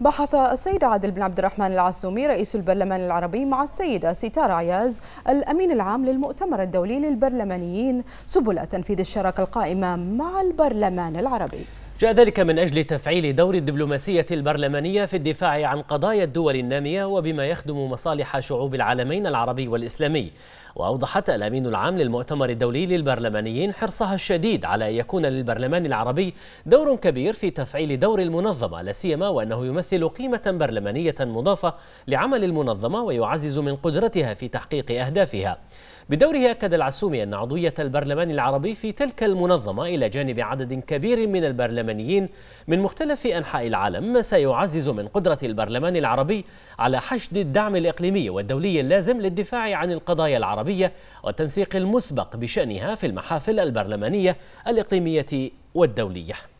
بحث السيد عادل بن عبد الرحمن العسومي رئيس البرلمان العربي مع السيدة ستار عياز الأمين العام للمؤتمر الدولي للبرلمانيين سبل تنفيذ الشراكة القائمة مع البرلمان العربي جاء ذلك من أجل تفعيل دور الدبلوماسية البرلمانية في الدفاع عن قضايا الدول النامية وبما يخدم مصالح شعوب العالمين العربي والإسلامي وأوضحت الأمين العام للمؤتمر الدولي للبرلمانيين حرصها الشديد على أن يكون للبرلمان العربي دور كبير في تفعيل دور المنظمة لسيما وأنه يمثل قيمة برلمانية مضافة لعمل المنظمة ويعزز من قدرتها في تحقيق أهدافها بدوره أكد العسومي أن عضوية البرلمان العربي في تلك المنظمة إلى جانب عدد كبير من البرلمانيين من مختلف أنحاء العالم سيعزز من قدرة البرلمان العربي على حشد الدعم الإقليمي والدولي اللازم للدفاع عن القضايا العربية والتنسيق المسبق بشأنها في المحافل البرلمانية الإقليمية والدولية